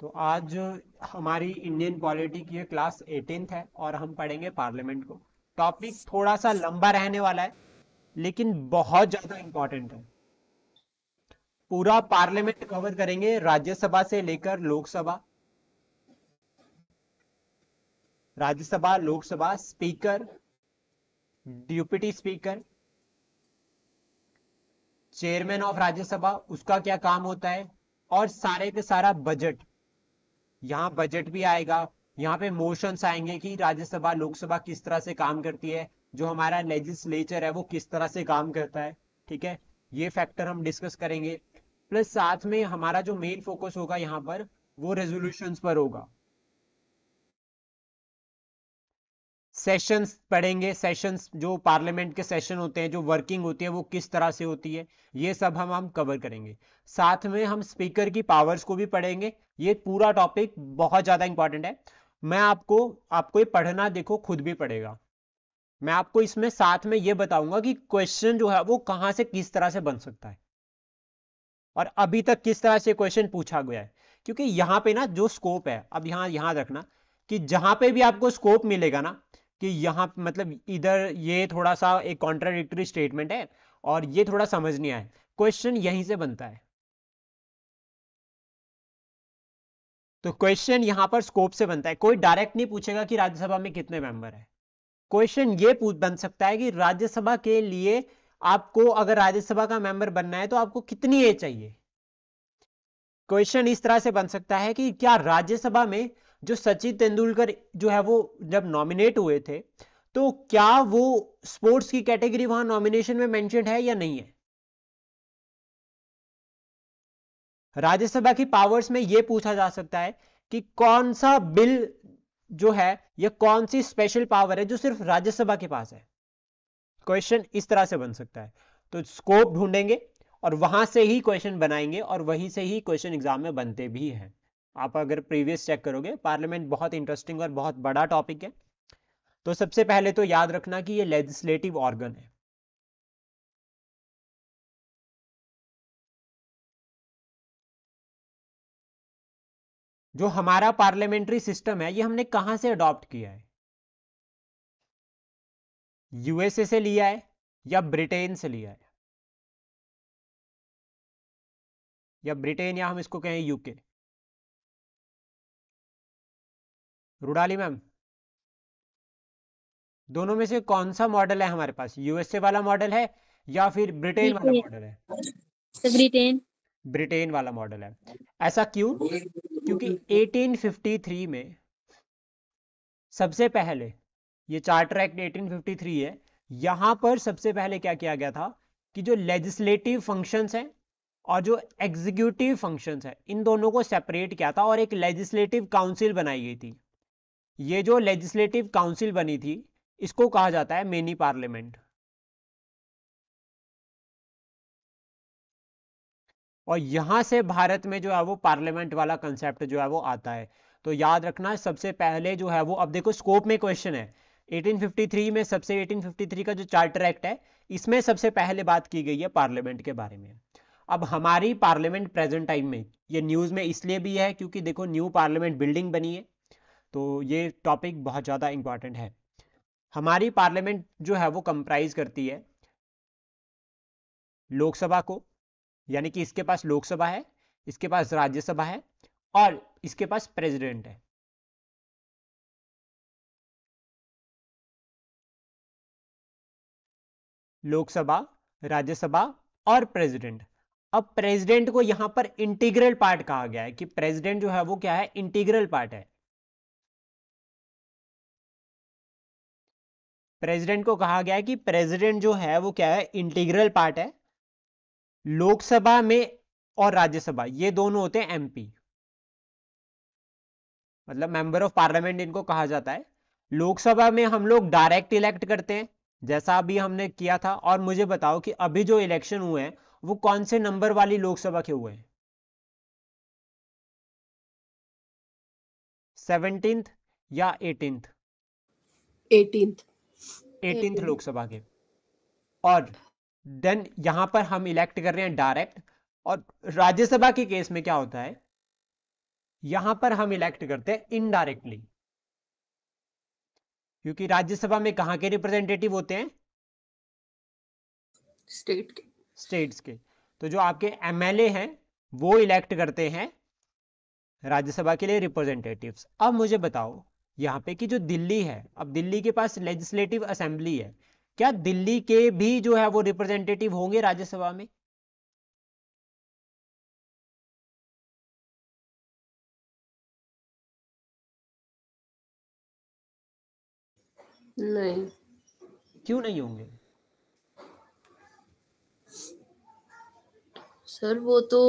तो आज हमारी इंडियन पॉलिटी की क्लास एटीनथ है और हम पढ़ेंगे पार्लियामेंट को टॉपिक थोड़ा सा लंबा रहने वाला है लेकिन बहुत ज्यादा इंपॉर्टेंट है पूरा पार्लियामेंट कवर करेंगे राज्यसभा से लेकर Lok Sabha Rajya Sabha Lok Sabha speaker deputy speaker chairman of Rajya Sabha उसका क्या काम होता है और सारे के सारा बजट यहाँ बजट भी आएगा यहाँ पे मोशंस आएंगे कि राज्यसभा लोकसभा किस तरह से काम करती है जो हमारा लेजिस्लेचर है वो किस तरह से काम करता है ठीक है ये फैक्टर हम डिस्कस करेंगे प्लस साथ में हमारा जो मेन फोकस होगा यहाँ पर वो रेजोल्यूशन पर होगा सेशंस पढ़ेंगे सेशंस जो पार्लियामेंट के सेशन होते हैं जो वर्किंग होती है वो किस तरह से होती है ये सब हम हम कवर करेंगे साथ में हम स्पीकर की पावर्स को भी पढ़ेंगे ये पूरा टॉपिक बहुत ज्यादा इंपॉर्टेंट है मैं आपको आपको ये पढ़ना देखो खुद भी पड़ेगा मैं आपको इसमें साथ में ये बताऊंगा कि क्वेश्चन जो है वो कहां से किस तरह से बन सकता है और अभी तक किस तरह से क्वेश्चन पूछा गया है क्योंकि यहां पे ना जो स्कोप है अब यहाँ यहां रखना कि जहां पे भी आपको स्कोप मिलेगा ना कि यहाँ मतलब इधर ये थोड़ा सा एक कॉन्ट्राडिक्टरी स्टेटमेंट है और ये थोड़ा समझ नहीं आए क्वेश्चन यहीं से बनता है तो क्वेश्चन यहां पर स्कोप से बनता है कोई डायरेक्ट नहीं पूछेगा कि राज्यसभा में कितने मेंबर है क्वेश्चन ये पूछ बन सकता है कि राज्यसभा के लिए आपको अगर राज्यसभा का मेंबर बनना है तो आपको कितनी एज चाहिए क्वेश्चन इस तरह से बन सकता है कि क्या राज्यसभा में जो सचिन तेंदुलकर जो है वो जब नॉमिनेट हुए थे तो क्या वो स्पोर्ट्स की कैटेगरी वहां नॉमिनेशन में मेंशन है या नहीं है राज्यसभा की पावर्स में यह पूछा जा सकता है कि कौन सा बिल जो है यह कौन सी स्पेशल पावर है जो सिर्फ राज्यसभा के पास है क्वेश्चन इस तरह से बन सकता है तो स्कोप ढूंढेंगे और वहां से ही क्वेश्चन बनाएंगे और वहीं से ही क्वेश्चन एग्जाम में बनते भी हैं आप अगर प्रीवियस चेक करोगे पार्लियामेंट बहुत इंटरेस्टिंग और बहुत बड़ा टॉपिक है तो सबसे पहले तो याद रखना कि ये लेजिस्लेटिव ऑर्गन है जो हमारा पार्लियामेंट्री सिस्टम है ये हमने कहां से अडॉप्ट किया है यूएसए से लिया है या ब्रिटेन से लिया है या ब्रिटेन या हम इसको कहें यूके रुडाली मैम दोनों में से कौन सा मॉडल है हमारे पास यूएसए वाला मॉडल है या फिर ब्रिटेन वाला मॉडल है ब्रिटेन ब्रिटेन वाला मॉडल है ऐसा क्यों क्योंकि 1853 में सबसे पहले ये चार्टर एक्ट 1853 है यहां पर सबसे पहले क्या किया गया था कि जो लेजिस्लेटिव फंक्शंस हैं और जो एग्जीक्यूटिव फंक्शंस हैं इन दोनों को सेपरेट किया था और एक लेजिस्लेटिव काउंसिल बनाई गई थी ये जो लेजिस्लेटिव काउंसिल बनी थी इसको कहा जाता है मेनी पार्लियामेंट और यहां से भारत में जो है वो पार्लियामेंट वाला कंसेप्ट जो है वो आता है तो याद रखना सबसे पहले जो है वो अब देखो स्कोप में क्वेश्चन है 1853 में सबसे 1853 का जो चार्टर एक्ट है इसमें सबसे पहले बात की गई है पार्लियामेंट के बारे में अब हमारी पार्लियामेंट प्रेजेंट टाइम में ये न्यूज़ में इसलिए भी है क्योंकि देखो न्यू पार्लियामेंट बिल्डिंग बनी है तो ये टॉपिक बहुत ज़्यादा इंपॉर्टेंट है हमारी पार्लियामेंट जो है वो कंप्राइज करती है लोकसभा को यानी कि इसके पास लोकसभा है इसके पास राज्यसभा है और इसके पास प्रेसिडेंट है लोकसभा राज्यसभा और प्रेसिडेंट अब प्रेसिडेंट को यहां पर इंटीग्रल पार्ट कहा गया है कि प्रेसिडेंट जो है वो क्या है इंटीग्रल पार्ट है प्रेसिडेंट को कहा गया है कि प्रेसिडेंट जो है वो क्या है इंटीग्रल पार्ट है लोकसभा में और राज्यसभा ये दोनों होते हैं एमपी मतलब मेंबर ऑफ पार्लियामेंट इनको कहा जाता है लोकसभा में हम लोग डायरेक्ट इलेक्ट करते हैं जैसा अभी हमने किया था और मुझे बताओ कि अभी जो इलेक्शन हुए हैं वो कौन से नंबर वाली लोकसभा के हुए हैं सेवनटींथ या एटींथ एटींथ एटींथ लोकसभा के और देन यहां पर हम इलेक्ट कर रहे हैं डायरेक्ट और राज्यसभा के केस में क्या होता है यहां पर हम इलेक्ट करते हैं इनडायरेक्टली क्योंकि राज्यसभा में कहा के रिप्रेजेंटेटिव होते हैं स्टेट के स्टेट्स के तो जो आपके एमएलए हैं वो इलेक्ट करते हैं राज्यसभा के लिए रिप्रेजेंटेटिव्स अब मुझे बताओ यहां पे कि जो दिल्ली है अब दिल्ली के पास लेजिस्लेटिव असेंबली है क्या दिल्ली के भी जो है वो रिप्रेजेंटेटिव होंगे राज्यसभा में नहीं क्यों नहीं होंगे सर वो तो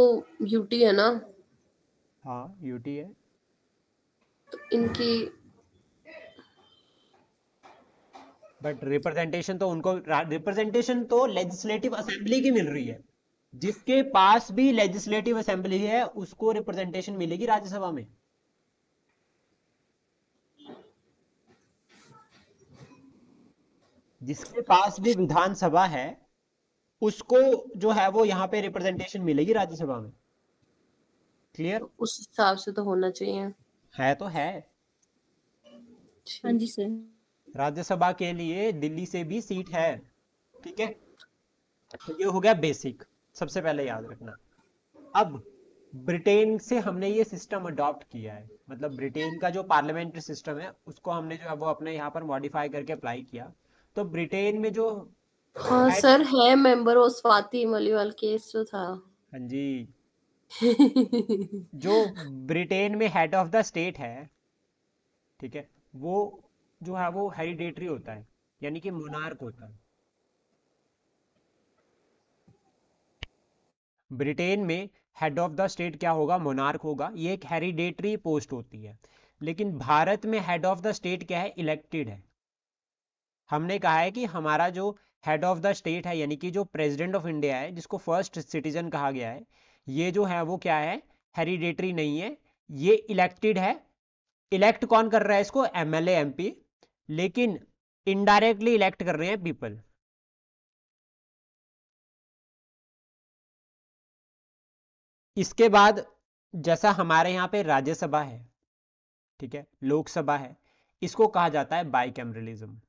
यूटी है ना हाँ यूटी है तो इनकी बट रिप्रेजेंटेशन तो उनको रिप्रेजेंटेशन तो लेजिस्लेटिव असेंबली की मिल रही है जिसके पास भी लेजिस्लेटिव असेंबली है उसको रिप्रेजेंटेशन मिलेगी राज्यसभा में जिसके पास भी विधानसभा है उसको जो है वो यहाँ पे रिप्रेजेंटेशन मिलेगी राज्यसभा में क्लियर तो उस हिसाब से तो होना चाहिए है तो है हाँ जी सर राज्यसभा के लिए दिल्ली से भी सीट है ठीक है तो ये हो गया बेसिक सबसे पहले याद रखना अब ब्रिटेन से हमने ये सिस्टम अडॉप्ट किया है मतलब ब्रिटेन का जो पार्लियामेंट्री सिस्टम है उसको हमने जो है वो अपने यहाँ पर मॉडिफाई करके अप्लाई किया तो ब्रिटेन में जो हाँ सर है मेंबर वो स्वाति मलिवाल केस जो था हाँ जी जो ब्रिटेन में हेड ऑफ द स्टेट है ठीक है वो जो है हाँ, वो हेरिडेटरी होता है यानी कि मोनार्क होता है ब्रिटेन में हेड ऑफ द स्टेट क्या होगा मोनार्क होगा ये एक हेरिडेटरी पोस्ट होती है लेकिन भारत में हेड ऑफ द स्टेट क्या है इलेक्टेड है हमने कहा है कि हमारा जो हेड ऑफ द स्टेट है यानी कि जो प्रेसिडेंट ऑफ इंडिया है जिसको फर्स्ट सिटीजन कहा गया है ये जो है वो क्या है हेरिडेटरी नहीं है ये इलेक्टेड है इलेक्ट कौन कर रहा है इसको एम एल एम पी लेकिन इनडायरेक्टली इलेक्ट कर रहे हैं पीपल इसके बाद जैसा हमारे यहां पे राज्यसभा है ठीक है लोकसभा है इसको कहा जाता है बाई कैमरलिज्म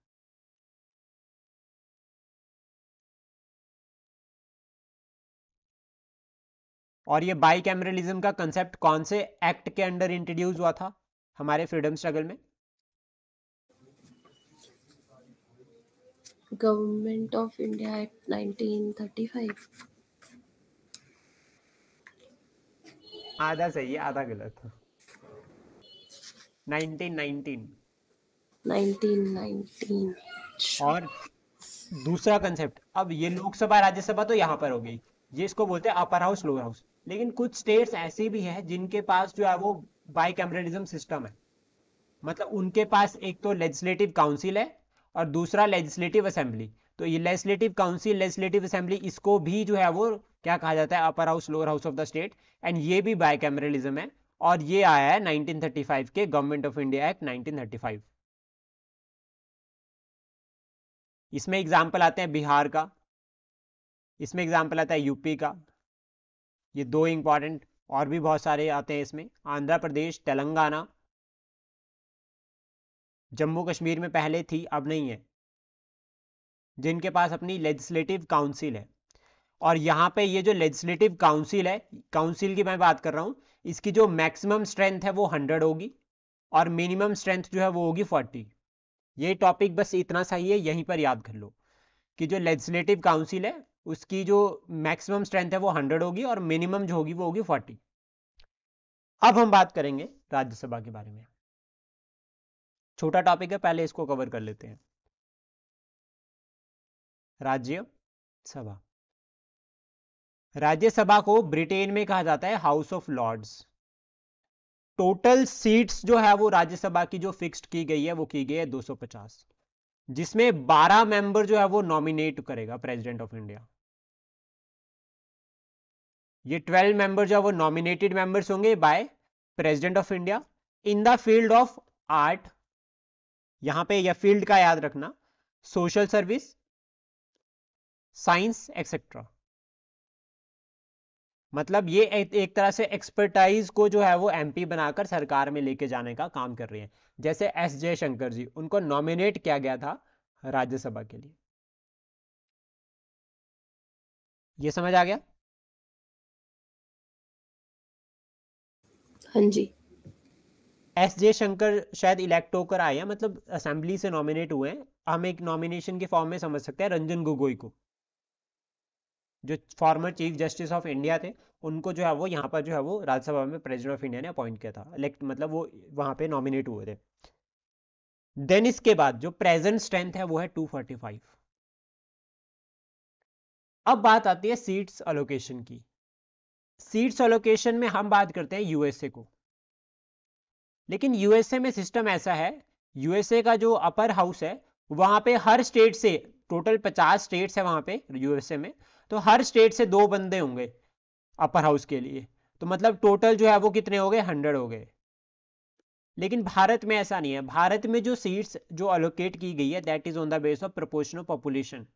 और ये बाई कैमरलिज्म का कंसेप्ट कौन से एक्ट के अंडर इंट्रोड्यूस हुआ था हमारे फ्रीडम स्ट्रगल में government of India act five आधा सही है आधा गलत था 1919 और दूसरा कंसेप्ट अब ये लोकसभा राज्यसभा तो यहाँ पर हो गई ये इसको बोलते हैं अपर हाउस लोअर हाउस लेकिन कुछ स्टेट्स ऐसे भी हैं जिनके पास जो है वो बाई सिस्टम है मतलब उनके पास एक तो लेजिस्लेटिव काउंसिल है और दूसरा लेजिस्लेटिव असेंबली तो ये लेजिस्लेटिव काउंसिल लेजिस्लेटिव असेंबली इसको भी जो है वो क्या कहा जाता है upper house lower house of the state and ये भी बायकैमरलिज्म है और ये आया है 1935 के गवर्नमेंट ऑफ इंडिया एक्ट 1935 इसमें एग्जाम्पल आते हैं बिहार का इसमें एग्जाम्पल आता है यूपी का ये दो इंपॉर्टेंट और भी बहुत सारे आते हैं इसमें आंध्र प्रदेश तेलंगाना जम्मू कश्मीर में पहले थी अब नहीं है जिनके पास अपनी लेजिस्लेटिव काउंसिल है और यहाँ पे ये जो लेजिस्लेटिव काउंसिल है काउंसिल की मैं बात कर रहा हूँ इसकी जो मैक्सिमम स्ट्रेंथ है वो हंड्रेड होगी और मिनिमम स्ट्रेंथ जो है वो होगी फोर्टी ये टॉपिक बस इतना सही है यहीं पर याद कर लो कि जो लेजिस्लेटिव काउंसिल है उसकी जो मैक्सिमम स्ट्रेंथ है वो हंड्रेड होगी और मिनिमम जो होगी वो होगी फोर्टी अब हम बात करेंगे राज्यसभा के बारे में छोटा टॉपिक है पहले इसको कवर कर लेते हैं राज्य सभा राज्यसभा को ब्रिटेन में कहा जाता है House of Lords total seats जो है वो राज्यसभा की जो फिक्स्ड की गई है वो की गई है 250 जिसमें 12 मेंबर जो है वो नॉमिनेट करेगा प्रेसिडेंट ऑफ इंडिया ये 12 मेंबर जो है वो नॉमिनेटेड मेंबर्स होंगे by president of India in the field of art यहां पे या फील्ड का याद रखना सोशल सर्विस साइंस एक्सेट्रा मतलब ये एक तरह से एक्सपर्टाइज को जो है वो एमपी बनाकर सरकार में लेके जाने का काम कर रही है जैसे एस जयशंकर जी उनको नॉमिनेट किया गया था राज्यसभा के लिए ये समझ आ गया हाँ जी एस जे शंकर शायद इलेक्ट होकर आए हैं मतलब असेंबली से नॉमिनेट हुए हैं हम एक नॉमिनेशन के फॉर्म में समझ सकते हैं रंजन गोगोई को जो former chief justice of India थे उनको जो है वो यहाँ पर जो है वो राज्यसभा में प्रेसिडेंट ऑफ इंडिया ने अपॉइंट किया था इलेक्ट मतलब वो वहाँ पे नॉमिनेट हुए थे देन इसके बाद जो प्रेजेंट स्ट्रेंथ है वो है 245 अब बात आती है सीट्स अलोकेशन की सीट्स अलोकेशन में हम बात करते हैं यूएसए को लेकिन यूएसए में सिस्टम ऐसा है यूएसए का जो अपर हाउस है वहां पे हर स्टेट से टोटल पचास स्टेट्स है वहां पे यूएसए में तो हर स्टेट से दो बंदे होंगे अपर हाउस के लिए तो मतलब टोटल जो है वो कितने हो गए हंड्रेड हो गए लेकिन भारत में ऐसा नहीं है भारत में जो सीट्स जो अलोकेट की गई है that is on the base of proportional population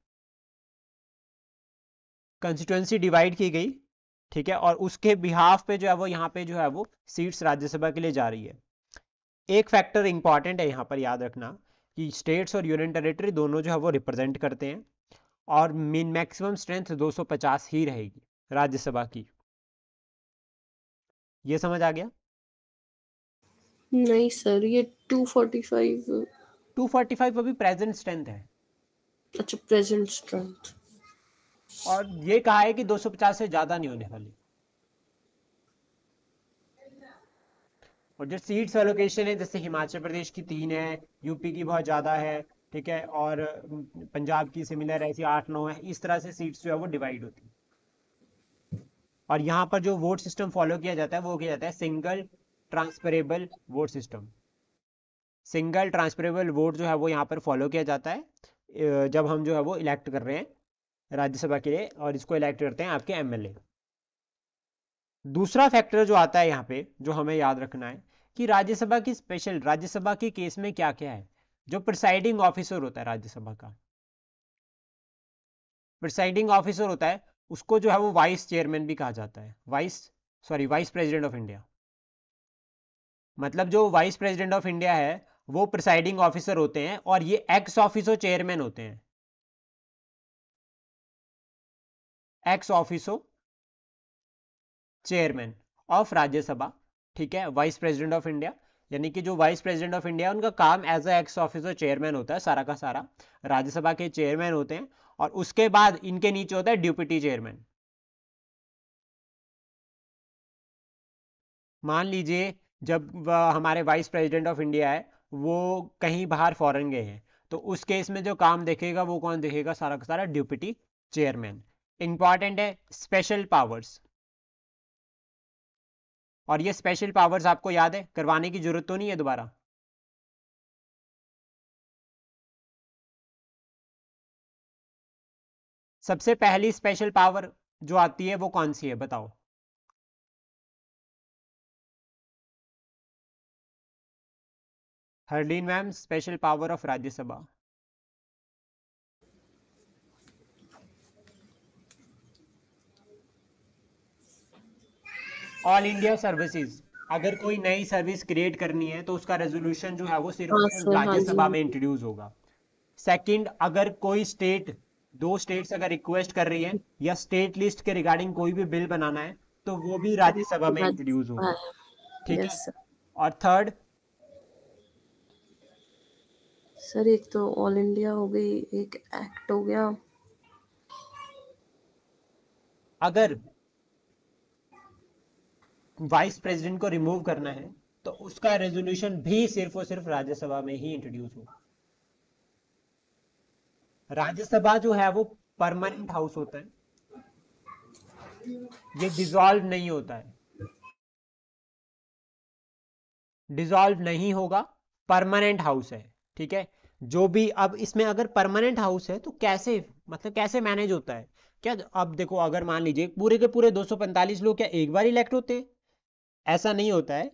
constituency divide की गई ठीक है और उसके बिहाफ पे जो है वो यहाँ पे जो है वो सीट्स राज्यसभा के लिए जा रही है एक फैक्टर इंपॉर्टेंट है यहाँ पर याद रखना कि स्टेट्स और यूनियन टेरिटरी दोनों जो है वो रिप्रेजेंट करते हैं और मिन मैक्सिमम स्ट्रेंथ 250 ही रहेगी राज्यसभा की ये समझ आ गया नहीं सर ये 245 245 अभी प्रेजेंट स्ट्रेंथ है अच्छा प्रेजेंट स्ट्रेंथ और ये कहा है कि 250 से ज्यादा नहीं होने वाली और जो सीट्स एलोकेशन है जैसे हिमाचल प्रदेश की तीन है यूपी की बहुत ज़्यादा है ठीक है और पंजाब की सिमिलर ऐसी आठ नौ है इस तरह से सीट्स जो है वो डिवाइड होती है और यहाँ पर जो वोट सिस्टम फॉलो किया जाता है वो किया जाता है single transferable vote system single transferable vote जो है वो यहाँ पर फॉलो किया जाता है जब हम जो है वो इलेक्ट कर रहे हैं राज्यसभा के लिए और इसको इलेक्ट करते हैं आपके एमएलए दूसरा फैक्टर जो आता है यहाँ पे जो हमें याद रखना है कि राज्यसभा की स्पेशल राज्यसभा के केस में क्या क्या है जो प्रिसाइडिंग ऑफिसर होता है राज्यसभा का प्रिसाइडिंग ऑफिसर होता है उसको जो है वो वाइस चेयरमैन भी कहा जाता है vice sorry vice president of India मतलब जो वाइस प्रेसिडेंट ऑफ इंडिया है वो प्रिसाइडिंग ऑफिसर होते हैं और ये एक्स ऑफिसो चेयरमैन होते हैं ex officio chairman of Rajya Sabha ठीक है वाइस प्रेसिडेंट ऑफ इंडिया यानी कि जो वाइस प्रेसिडेंट ऑफ इंडिया उनका काम एज एक्स ऑफिसर चेयरमैन होता है सारा का सारा राज्यसभा के चेयरमैन होते हैं और उसके बाद इनके नीचे होता है डिप्यूटी चेयरमैन मान लीजिए जब हमारे वाइस प्रेसिडेंट ऑफ इंडिया है वो कहीं बाहर फॉरेन गए हैं तो उस केस में जो काम देखेगा वो कौन देखेगा सारा का सारा डिप्यूटी चेयरमैन इंपॉर्टेंट है स्पेशल पावर्स और ये स्पेशल पावर्स आपको याद है करवाने की जरूरत तो नहीं है दोबारा सबसे पहली स्पेशल पावर जो आती है वो कौन सी है बताओ Harleen ma'am special power of Rajya Sabha all India services अगर कोई नई सर्विस क्रिएट करनी है तो उसका रेजोल्यूशन जो है वो सिर्फ हाँ हाँ राज्यसभा में इंट्रोड्यूस होगा सेकंड अगर कोई स्टेट दो स्टेट्स अगर रिक्वेस्ट कर रही है या स्टेट लिस्ट के रिगार्डिंग कोई भी बिल बनाना है तो वो भी राज्यसभा में इंट्रोड्यूस होगा हाँ, ठीक है और थर्ड सर एक तो ऑल इंडिया हो गई एक एक्ट हो गया अगर वाइस प्रेसिडेंट को रिमूव करना है तो उसका रेजोल्यूशन भी सिर्फ और सिर्फ राज्यसभा में ही इंट्रोड्यूस होगा राज्यसभा जो है वो परमानेंट हाउस होता है ये डिजॉल्व नहीं होता है डिजॉल्व नहीं होगा परमानेंट हाउस है ठीक है जो भी अब इसमें अगर परमानेंट हाउस है तो कैसे मतलब कैसे मैनेज होता है क्या अब देखो अगर मान लीजिए पूरे के पूरे 245 लोग क्या एक बार इलेक्ट होते हैं ऐसा नहीं होता है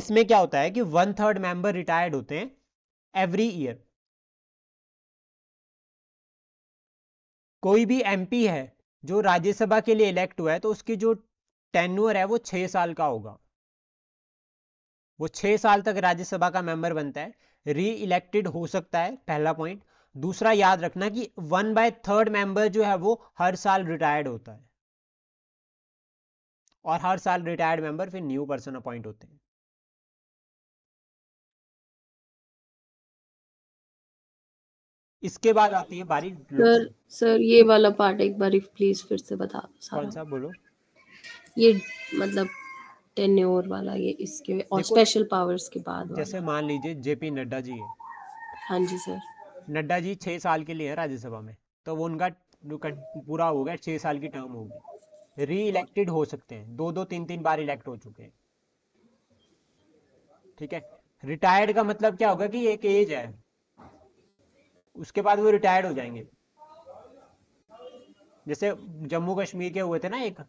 इसमें क्या होता है कि वन थर्ड मेंबर रिटायर्ड होते हैं एवरी ईयर कोई भी एमपी है जो राज्यसभा के लिए इलेक्ट हुआ है तो उसकी जो टेन्यूअर है वो छह साल का होगा वो छह साल तक राज्यसभा का मेंबर बनता है री इलेक्टेड हो सकता है पहला पॉइंट दूसरा याद रखना कि वन बाय थर्ड मेंबर जो है वो हर साल रिटायर्ड होता है और हर साल रिटायर्ड मेंबर फिर न्यू पर्सन अपॉइंट होते हैं इसके बाद आती है बारी सर सर ये वाला पार्ट एक बार प्लीज फिर से बता दो कौन सा बोलो ये मतलब टेन्योर वाला ये इसके और स्पेशल पावर्स के बाद जैसे मान लीजिए जेपी नड्डा जी है हाँ जी सर नड्डा जी छह साल के लिए है राज्यसभा में तो वो उनका पूरा हो गया छह साल की टर्म होगी री इलेक्टेड हो सकते हैं दो दो तीन तीन बार इलेक्ट हो चुके हैं ठीक है रिटायर्ड का मतलब क्या होगा कि एक एज है उसके बाद वो रिटायर्ड हो जाएंगे जैसे जम्मू कश्मीर के हुए थे ना एक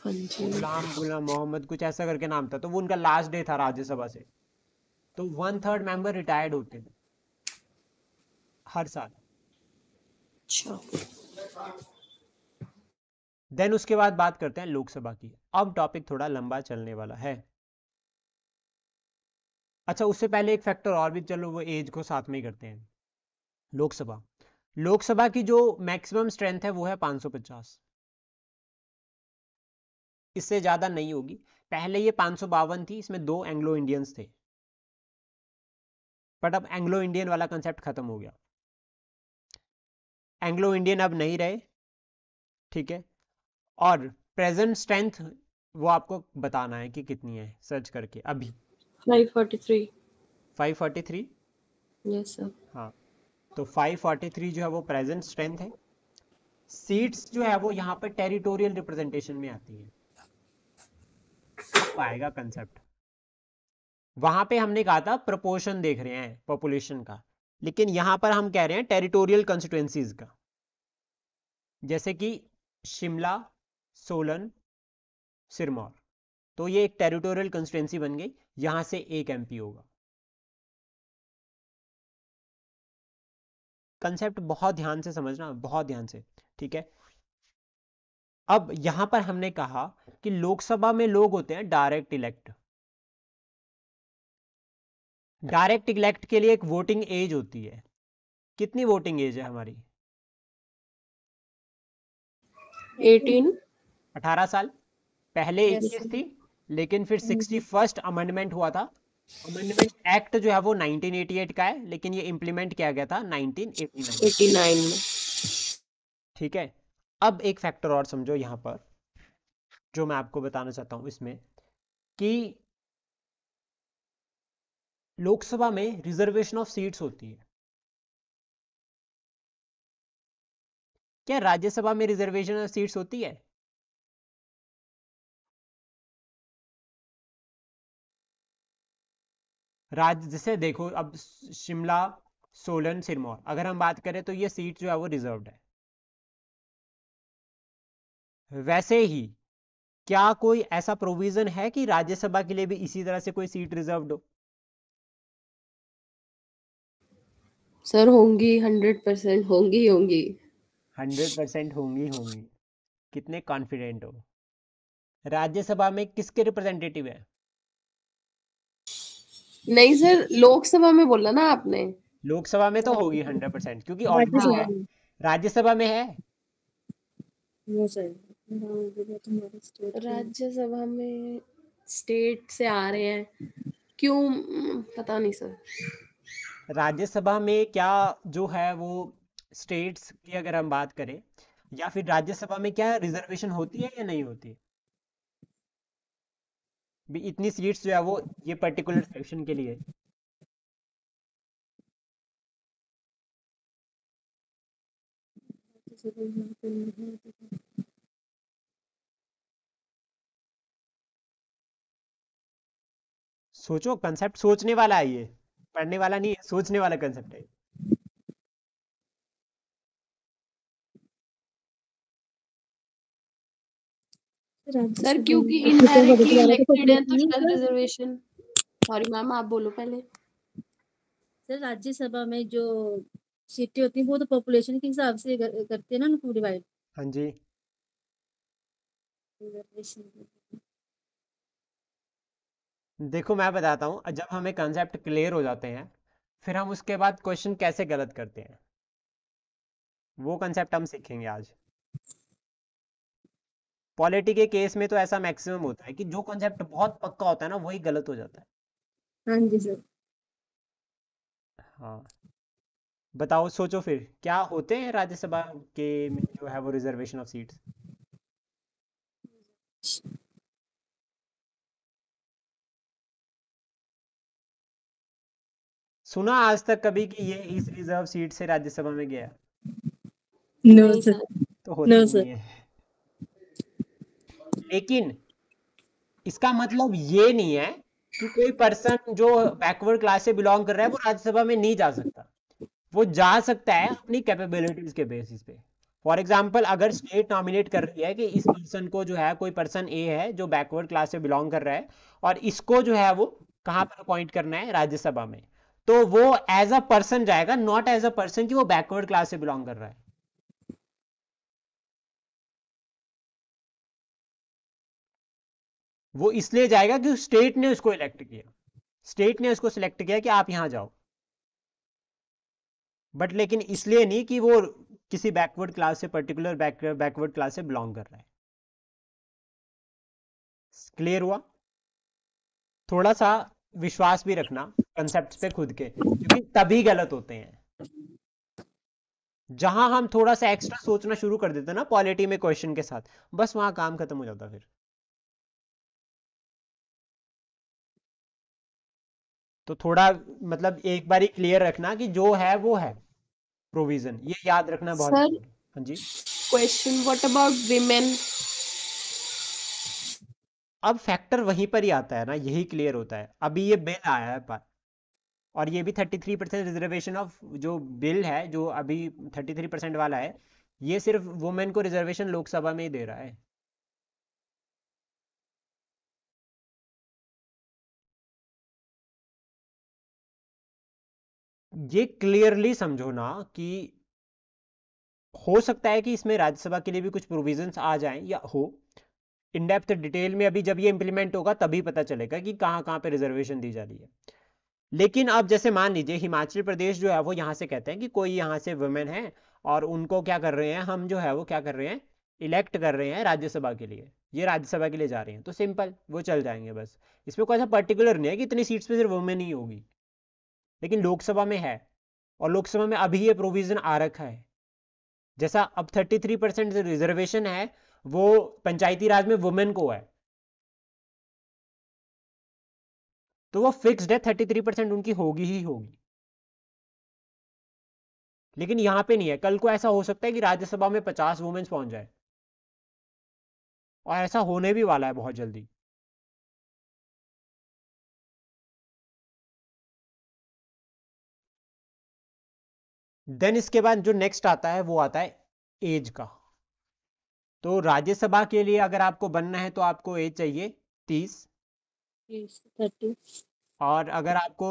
हाँ गुलाम गुलाम मोहम्मद कुछ ऐसा करके नाम था तो वो उनका लास्ट डे था राज्यसभा से तो वन थर्ड मेंबर रिटायर्ड होते थे हर साल अच्छा। देन उसके बाद बात करते हैं लोकसभा की अब टॉपिक थोड़ा लंबा चलने वाला है अच्छा उससे पहले एक फैक्टर और भी चलो वो एज को साथ में ही करते हैं लोकसभा लोकसभा की जो मैक्सिमम स्ट्रेंथ है वो है 550 इससे ज्यादा नहीं होगी पहले ये पांच थी इसमें दो एंग्लो इंडियंस थे बट अब एंग्लो इंडियन वाला कंसेप्ट खत्म हो गया एंग्लो इंडियन अब नहीं रहे ठीक है और प्रेजेंट स्ट्रेंथ वो आपको बताना है कि कितनी है सर्च करके अभी 543 543 यस सर हाँ तो 543 जो है वो प्रेजेंट स्ट्रेंथ है सीट्स जो है वो यहाँ पर टेरिटोरियल रिप्रेजेंटेशन में आती है आएगा कंसेप्ट वहां पे हमने कहा था प्रोपोर्शन देख रहे हैं पॉपुलेशन का लेकिन यहां पर हम कह रहे हैं टेरिटोरियल कंस्टिट्यूएंसीज का जैसे कि शिमला सोलन सिरमौर तो ये एक टेरिटोरियल कंस्टिटेंसी बन गई यहां से एक एमपी होगा कंसेप्ट बहुत ध्यान से समझना बहुत ध्यान से ठीक है अब यहां पर हमने कहा कि लोकसभा में लोग होते हैं डायरेक्ट इलेक्ट डायरेक्ट इलेक्ट के लिए एक वोटिंग एज होती है कितनी वोटिंग एज है हमारी 18 18 साल पहले yes. 21 थी लेकिन फिर हम्म, हम्म। सिक्सटी फर्स्ट अमेंडमेंट हुआ था अमेंडमेंट एक्ट जो है वो 1988 का है लेकिन ये इम्प्लीमेंट किया गया था 1989 में ठीक है अब एक फैक्टर और समझो यहाँ पर जो मैं आपको बताना चाहता हूँ इसमें कि लोकसभा में रिजर्वेशन ऑफ सीट्स होती है क्या राज्यसभा में रिजर्वेशन ऑफ सीट्स होती है राज्य जैसे देखो अब शिमला सोलन सिरमौर अगर हम बात करें तो ये सीट जो है वो रिजर्व है वैसे ही क्या कोई ऐसा प्रोविजन है कि राज्यसभा के लिए भी इसी तरह से कोई सीट रिजर्व हो सर होंगी हंड्रेड परसेंट होंगी होंगी हंड्रेड परसेंट होंगी होंगी कितने कॉन्फिडेंट हो राज्यसभा में किसके रिप्रेजेंटेटिव है नहीं सर लोकसभा में बोला ना आपने लोकसभा में तो होगी हंड्रेड परसेंट क्योंकि राज्यसभा में है राज्यसभा में स्टेट से आ रहे हैं क्यों पता नहीं सर राज्यसभा में क्या जो है वो स्टेट्स की अगर हम बात करें या फिर राज्यसभा में क्या रिजर्वेशन होती है या नहीं होती भी इतनी सीट्स जो है वो ये पर्टिकुलर सेक्शन के लिए सोचो कंसेप्ट सोचने वाला है ये पढ़ने वाला नहीं है सोचने वाला कंसेप्ट है सर क्योंकि इनडायरेक्टली इलेक्टेड हैं तो शेल रिजर्वेशन सॉरी मैम आप बोलो पहले सर राज्यसभा में जो सीटें होती हैं वो तो पॉपुलेशन के हिसाब से करते हैं ना उनको डिवाइड हाँ जी देखो मैं बताता हूँ जब हमें कंसेप्ट क्लियर हो जाते हैं फिर हम उसके बाद क्वेश्चन कैसे गलत करते हैं वो कंसेप्ट हम सीखेंगे आज पॉलिटी के केस में तो ऐसा मैक्सिमम होता है कि जो कॉन्सेप्ट बहुत पक्का होता है ना वही गलत हो जाता है हाँ जी सर हाँ बताओ सोचो फिर क्या होते हैं राज्यसभा के में जो है वो रिजर्वेशन ऑफ सीट्स सुना आज तक कभी कि ये इस रिजर्व सीट से राज्यसभा में गया नो no, सर तो होता no, नहीं है लेकिन इसका मतलब ये नहीं है कि कोई पर्सन जो बैकवर्ड क्लास से बिलोंग कर रहा है वो राज्यसभा में नहीं जा सकता वो जा सकता है अपनी कैपेबिलिटीज के बेसिस पे फॉर एग्जाम्पल अगर स्टेट नॉमिनेट कर रही है कि इस पर्सन को जो है कोई पर्सन ए है जो बैकवर्ड क्लास से बिलोंग कर रहा है और इसको जो है वो कहां पर अपॉइंट करना है राज्यसभा में तो वो एज अ पर्सन जाएगा नॉट एज अ पर्सन कि वो बैकवर्ड क्लास से बिलोंग कर रहा है वो इसलिए जाएगा क्योंकि स्टेट ने उसको इलेक्ट किया स्टेट ने उसको सिलेक्ट किया कि आप यहां जाओ बट लेकिन इसलिए नहीं कि वो किसी बैकवर्ड क्लास से पर्टिकुलर बैकवर्ड क्लास से बिलोंग कर रहा है क्लियर हुआ थोड़ा सा विश्वास भी रखना कंसेप्ट पे खुद के क्योंकि तभी गलत होते हैं जहां हम थोड़ा सा एक्स्ट्रा सोचना शुरू कर देते ना पॉलिटी में क्वेश्चन के साथ बस वहां काम खत्म हो जाता फिर तो थोड़ा मतलब एक बार ही क्लियर रखना कि जो है वो है प्रोविजन ये याद रखना बहुत हाँ जी क्वेश्चन व्हाट अबाउट विमेन अब फैक्टर वहीं पर ही आता है ना यही क्लियर होता है अभी ये बिल आया है पर और ये भी 33 परसेंट रिजर्वेशन ऑफ जो बिल है जो अभी 33 परसेंट वाला है ये सिर्फ वुमेन को रिजर्वेशन लोकसभा में ही दे रहा है ये क्लियरली समझो ना कि हो सकता है कि इसमें राज्यसभा के लिए भी कुछ प्रोविजंस आ जाएं या हो इन डेप्थ डिटेल में अभी जब ये इंप्लीमेंट होगा तभी पता चलेगा कि कहां कहां पे रिजर्वेशन दी जा रही है लेकिन आप जैसे मान लीजिए हिमाचल प्रदेश जो है वो यहां से कहते हैं कि कोई यहां से वुमेन है और उनको क्या कर रहे हैं हम जो है वो क्या कर रहे हैं इलेक्ट कर रहे हैं राज्यसभा के लिए ये राज्यसभा के लिए जा रहे हैं तो सिंपल वो चल जाएंगे बस इसमें कोई ऐसा पर्टिकुलर नहीं है कि इतनी सीट्स पे सिर्फ वुमेन ही होगी लेकिन लोकसभा में है और लोकसभा में अभी ये प्रोविजन आ रखा है जैसा अब 33 परसेंट रिजर्वेशन है वो पंचायती राज में वुमेन को है तो वो फिक्स्ड है 33 परसेंट उनकी होगी ही होगी लेकिन यहां पे नहीं है कल को ऐसा हो सकता है कि राज्यसभा में 50 वुमेन्स पहुंच जाए और ऐसा होने भी वाला है बहुत जल्दी देन इसके बाद जो नेक्स्ट आता है वो आता है एज का तो राज्यसभा के लिए अगर आपको बनना है तो आपको एज चाहिए तीस और अगर आपको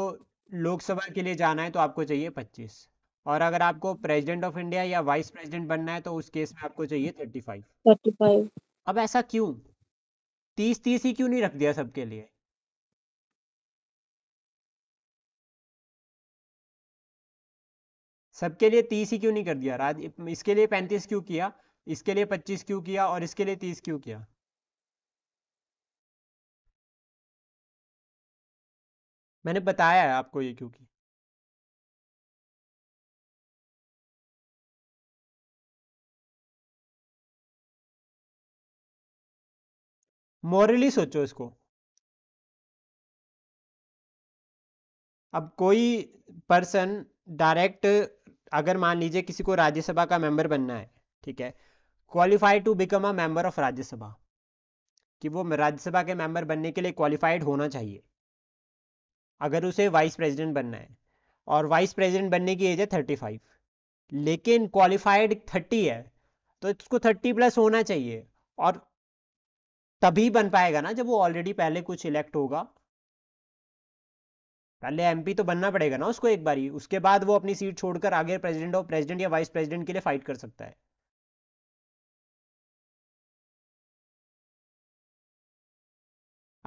लोकसभा के लिए जाना है तो आपको चाहिए पच्चीस और अगर आपको प्रेसिडेंट ऑफ इंडिया या वाइस प्रेसिडेंट बनना है तो उस केस में आपको चाहिए थर्टी फाइव अब ऐसा क्यों तीस तीस ही क्यों नहीं रख दिया सबके लिए सबके लिए तीस ही क्यों नहीं कर दिया राज इसके लिए पैंतीस क्यों किया इसके लिए पच्चीस क्यों किया और इसके लिए तीस क्यों किया मैंने बताया है आपको ये क्योंकि मॉरली सोचो इसको अब कोई पर्सन डायरेक्ट अगर मान लीजिए किसी को राज्यसभा का मेंबर बनना है ठीक है qualified to become a member of Rajya Sabha कि वो राज्यसभा के मेंबर बनने के लिए क्वालिफाइड होना चाहिए अगर उसे वाइस प्रेसिडेंट बनना है और वाइस प्रेसिडेंट बनने की एज है थर्टी फाइव लेकिन क्वालिफाइड थर्टी है तो उसको थर्टी प्लस होना चाहिए और तभी बन पाएगा ना जब वो ऑलरेडी पहले कुछ इलेक्ट होगा पहले एमपी तो बनना पड़ेगा ना उसको एक ही उसके बाद वो अपनी सीट छोड़कर आगे प्रेसिडेंट और प्रेसिडेंट या वाइस प्रेसिडेंट के लिए फाइट कर सकता है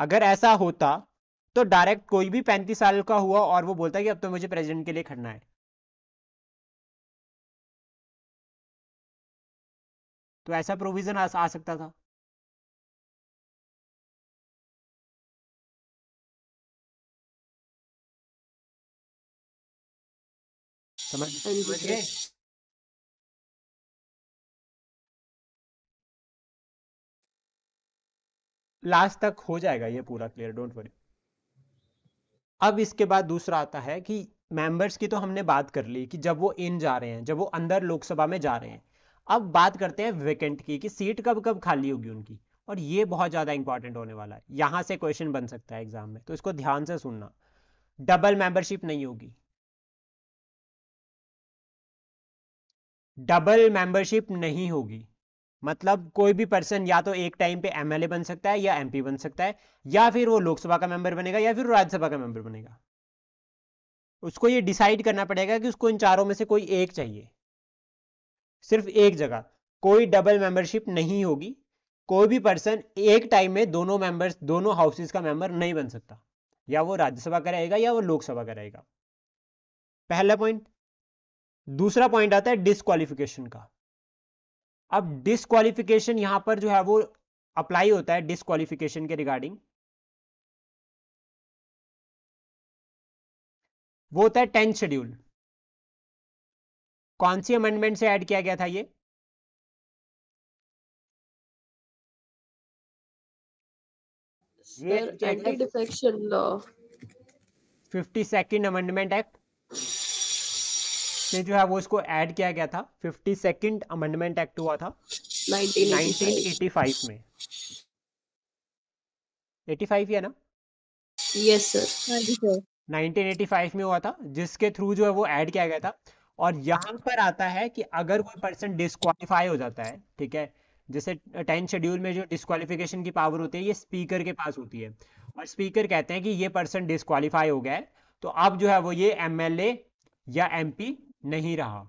अगर ऐसा होता तो डायरेक्ट कोई भी पैंतीस साल का हुआ और वो बोलता है कि अब तो मुझे प्रेसिडेंट के लिए खड़ना है तो ऐसा प्रोविजन आ, आ सकता था समझ समझ गए लास्ट तक हो जाएगा ये पूरा क्लियर डोंट वरी अब इसके बाद दूसरा आता है कि मेंबर्स की तो हमने बात कर ली कि जब वो इन जा रहे हैं जब वो अंदर लोकसभा में जा रहे हैं अब बात करते हैं वेकेंट की कि सीट कब कब खाली होगी उनकी और ये बहुत ज़्यादा इंपॉर्टेंट होने वाला है यहां से क्वेश्चन बन सकता है एग्जाम में तो इसको ध्यान से सुनना डबल मेंबरशिप नहीं होगी डबल मेंबरशिप नहीं होगी मतलब कोई भी पर्सन या तो एक टाइम पे एमएलए बन सकता है या एमपी बन सकता है या फिर वो लोकसभा का मेंबर बनेगा या फिर राज्यसभा का मेंबर बनेगा उसको ये डिसाइड करना पड़ेगा कि उसको इन चारों में से कोई एक चाहिए सिर्फ एक जगह कोई डबल मेंबरशिप नहीं होगी कोई भी पर्सन एक टाइम में दोनों मेंबर्स दोनों हाउसेस का मेंबर नहीं बन सकता या वो राज्यसभा का रहेगा या वो लोकसभा का रहेगा पहला पॉइंट दूसरा पॉइंट आता है डिसक्वालिफिकेशन का अब डिसक्वालिफिकेशन यहां पर जो है वो अप्लाई होता है डिसक्वालिफिकेशन के रिगार्डिंग वो होता है टेंथ शेड्यूल कौन सी अमेंडमेंट से ऐड किया गया था ये law fifty second amendment act से जो है वो इसको ऐड किया गया था फिफ्टी सेकेंड अमेंडमेंट एक्ट हुआ था 1985 में 85 ही है ना यस सर 1985 में हुआ था जिसके थ्रू जो है वो ऐड किया गया था और यहाँ पर आता है कि अगर कोई पर्सन डिस्कालीफाई हो जाता है ठीक है जैसे टेंथ शेड्यूल में जो डिस्कालीफिकेशन की पावर होती है ये स्पीकर के पास होती है और स्पीकर कहते हैं कि ये पर्सन डिस्कालीफाई हो गया है तो अब जो है वो ये एमएलए या एमपी नहीं रहा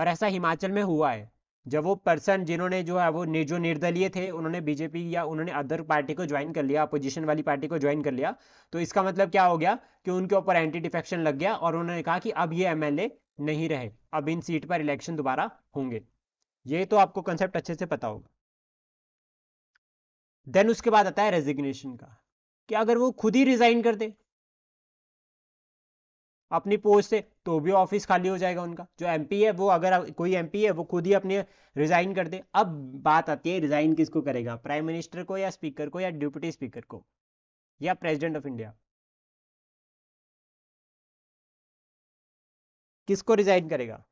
और ऐसा हिमाचल में हुआ है जब वो पर्सन जिन्होंने जो है वो जो निर्दलीय थे उन्होंने बीजेपी या उन्होंने अदर पार्टी को ज्वाइन कर लिया अपोजिशन वाली पार्टी को ज्वाइन कर लिया तो इसका मतलब क्या हो गया कि उनके ऊपर एंटी डिफेक्शन लग गया और उन्होंने कहा कि अब ये एमएलए नहीं रहे अब इन सीट पर इलेक्शन दोबारा होंगे ये तो आपको कंसेप्ट अच्छे से पता होगा देन उसके बाद आता है रेजिग्नेशन का कि अगर वो खुद ही रिजाइन कर दे अपनी पोस्ट से तो भी ऑफिस खाली हो जाएगा उनका जो एम है वो अगर कोई एम है वो खुद ही अपने रिजाइन कर दे अब बात आती है रिजाइन किसको करेगा प्राइम मिनिस्टर को या स्पीकर को या डिप्टी स्पीकर को या प्रेसिडेंट ऑफ इंडिया किसको रिजाइन करेगा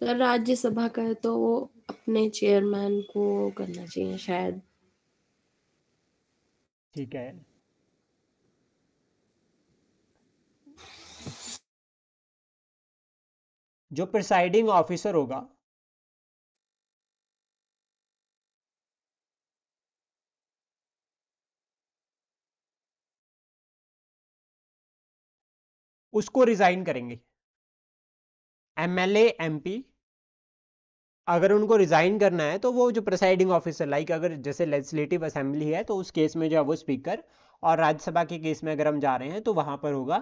सर राज्यसभा का है तो वो अपने चेयरमैन को करना चाहिए शायद ठीक है जो प्रिसाइडिंग ऑफिसर होगा उसको रिजाइन करेंगे एमएलए एमपी अगर उनको रिज़ाइन करना है तो वो जो प्रिसाइडिंग ऑफिसर लाइक अगर जैसे लेजिस्लेटिव असेंबली है तो उस केस में जो है वो स्पीकर और राज्यसभा के केस में अगर हम जा रहे हैं तो वहां पर होगा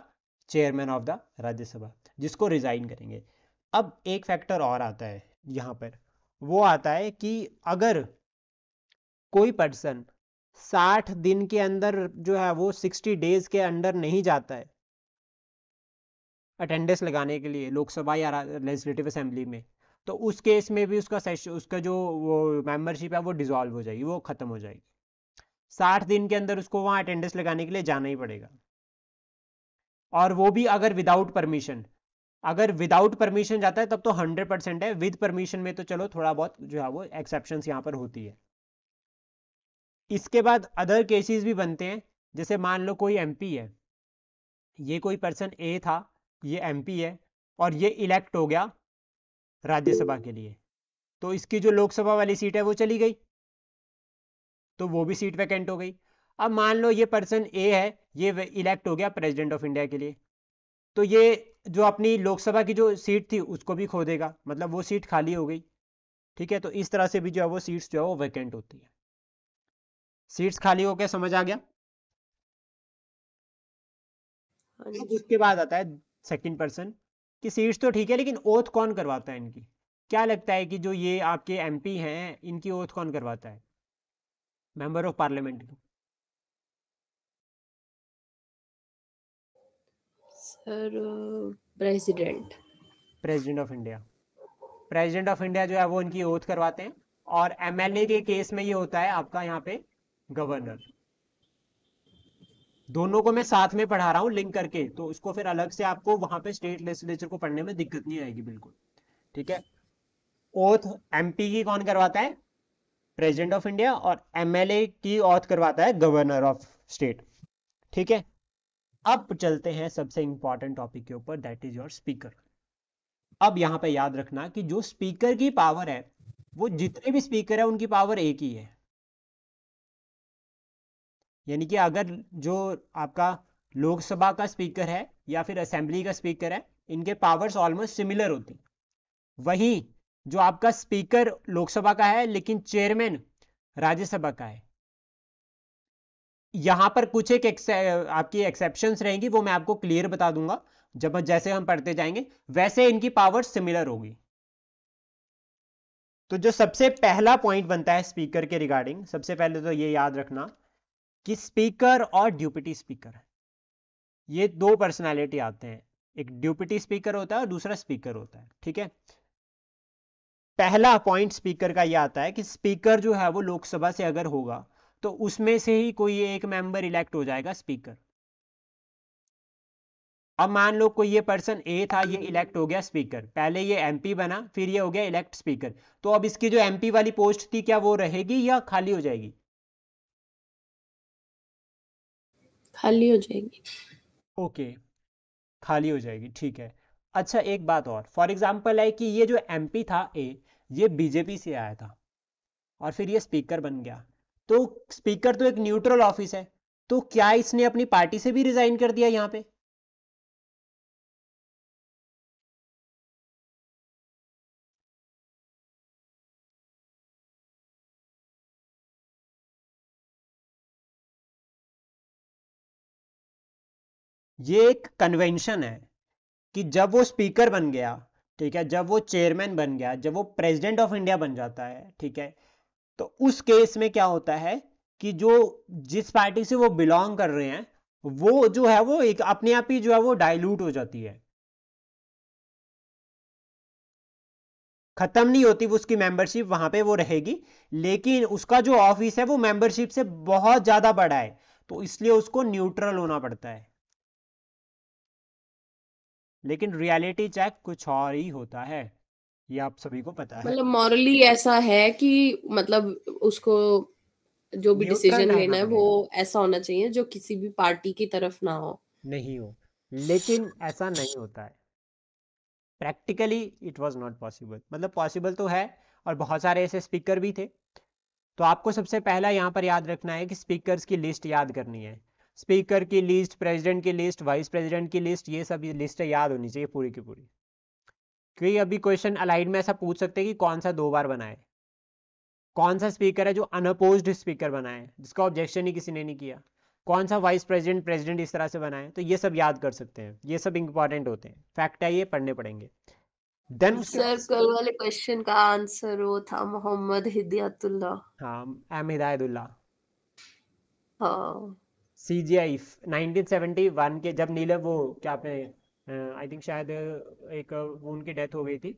चेयरमैन ऑफ द राज्यसभा जिसको रिज़ाइन करेंगे अब एक फैक्टर और आता है यहाँ पर वो आता है कि अगर कोई पर्सन 60 दिन के अंदर जो है वो 60 डेज के अंडर नहीं जाता है अटेंडेंस लगाने के लिए लोकसभा या लेजिस्लेटिव असेंबली में तो उस केस में भी उसका उसका जो वो मेम्बरशिप है वो डिजॉल्व हो जाएगी वो खत्म हो जाएगी साठ दिन के अंदर उसको वहां अटेंडेंस लगाने के लिए जाना ही पड़ेगा और वो भी अगर विदाउट परमिशन अगर विदाउट परमिशन जाता है तब तो हंड्रेड परसेंट है विद परमिशन में तो चलो थोड़ा बहुत जो है वो एक्सेप्शन यहां पर होती है इसके बाद अदर केसेस भी बनते हैं जैसे मान लो कोई एम है ये कोई पर्सन ए था ये एम है और ये इलेक्ट हो गया राज्यसभा के लिए तो इसकी जो लोकसभा वाली सीट है वो चली गई तो वो भी सीट वैकेंट हो गई अब मान लो ये पर्सन ए है ये इलेक्ट हो गया प्रेसिडेंट ऑफ इंडिया के लिए तो ये जो अपनी लोकसभा की जो सीट थी उसको भी खो देगा मतलब वो सीट खाली हो गई ठीक है तो इस तरह से भी जो है वो सीट्स जो है वो वैकेंट होती है सीट्स खाली हो गया समझ आ गया हाँ उसके बाद आता है सेकंड पर्सन कि सीट्स तो ठीक है लेकिन ओथ कौन करवाता है इनकी क्या लगता है कि जो ये आपके एमपी हैं इनकी ओथ कौन करवाता है मेंबर ऑफ पार्लियामेंट की sir president president of India president of India जो है वो इनकी ओथ करवाते हैं और एमएलए के केस में ये होता है आपका यहाँ पे गवर्नर दोनों को मैं साथ में पढ़ा रहा हूँ लिंक करके तो इसको फिर अलग से आपको वहां पे स्टेट लेजिस्लेचर को पढ़ने में दिक्कत नहीं आएगी बिल्कुल ठीक है ओथ एमपी की कौन करवाता है प्रेसिडेंट ऑफ इंडिया और एमएलए की ऑथ करवाता है गवर्नर ऑफ स्टेट ठीक है अब चलते हैं सबसे इंपॉर्टेंट टॉपिक के ऊपर दैट इज योर स्पीकर अब यहां पे याद रखना कि जो स्पीकर की पावर है वो जितने भी स्पीकर है उनकी पावर एक ही है यानी कि अगर जो आपका लोकसभा का स्पीकर है या फिर असेंबली का स्पीकर है इनके पावर्स ऑलमोस्ट सिमिलर होती वही जो आपका स्पीकर लोकसभा का है लेकिन चेयरमैन राज्यसभा का है यहां पर कुछ एक, आपकी एक्सेप्शन रहेंगी वो मैं आपको क्लियर बता दूंगा जब जैसे हम पढ़ते जाएंगे वैसे इनकी पावर सिमिलर होगी तो जो सबसे पहला पॉइंट बनता है स्पीकर के रिगार्डिंग सबसे पहले तो ये याद रखना कि स्पीकर और ड्यूपिटी स्पीकर है ये दो पर्सनालिटी आते हैं एक ड्यूपिटी स्पीकर होता है और दूसरा स्पीकर होता है ठीक है पहला पॉइंट स्पीकर का यह आता है कि स्पीकर जो है वो लोकसभा से अगर होगा तो उसमें से ही कोई एक मेंबर इलेक्ट हो जाएगा स्पीकर अब मान लो कोई ये पर्सन ए था ये इलेक्ट हो गया स्पीकर पहले ये एमपी बना फिर ये हो गया इलेक्ट स्पीकर तो अब इसकी जो एमपी वाली पोस्ट थी क्या वो रहेगी या खाली हो जाएगी खाली हो जाएगी ओके खाली हो जाएगी ठीक है अच्छा एक बात और फॉर एग्जाम्पल है कि ये जो एम था ए ये बीजेपी से आया था और फिर ये स्पीकर बन गया तो स्पीकर तो एक न्यूट्रल ऑफिस है तो क्या इसने अपनी पार्टी से भी रिजाइन कर दिया यहाँ पे ये एक कन्वेंशन है कि जब वो स्पीकर बन गया ठीक है जब वो चेयरमैन बन गया जब वो प्रेसिडेंट ऑफ इंडिया बन जाता है ठीक है तो उस केस में क्या होता है कि जो जिस पार्टी से वो बिलोंग कर रहे हैं वो जो है वो एक अपने आप ही जो है वो डाइल्यूट हो जाती है खत्म नहीं होती वो उसकी मेंबरशिप वहां पे वो रहेगी लेकिन उसका जो ऑफिस है वो मेंबरशिप से बहुत ज्यादा बड़ा है तो इसलिए उसको न्यूट्रल होना पड़ता है लेकिन रियलिटी चेक कुछ और ही होता है ये आप सभी को पता है मतलब मॉरली ऐसा है कि मतलब उसको जो भी डिसीजन लेना है वो ऐसा होना चाहिए जो किसी भी पार्टी की तरफ ना हो नहीं हो लेकिन ऐसा नहीं होता है practically it was not possible मतलब पॉसिबल तो है और बहुत सारे ऐसे स्पीकर भी थे तो आपको सबसे पहला यहाँ पर याद रखना है कि स्पीकर्स की लिस्ट याद करनी है स्पीकर की लिस्ट प्रेसिडेंट की लिस्ट वाइस प्रेसिडेंट की लिस्ट ये सब लिस्ट याद होनी चाहिए पूरी की पूरी क्योंकि अभी क्वेश्चन अलाइड में ऐसा पूछ सकते हैं कि कौन सा दो बार बनाए कौन सा स्पीकर है जो अनअपोज स्पीकर बनाए जिसका ऑब्जेक्शन ही किसी ने नहीं किया कौन सा वाइस प्रेसिडेंट प्रेसिडेंट इस तरह से बनाए तो ये सब याद कर सकते हैं ये सब इंपॉर्टेंट होते हैं फैक्ट है ये पढ़ने पड़ेंगे देन सर कल वाले क्वेश्चन का आंसर वो था मोहम्मद हिदायतुल्ला हाँ एम हिदायतुल्ला हाँ सी जी आई के जब नीलम वो क्या पे आई थिंक शायद एक वो उनकी डेथ हो गई थी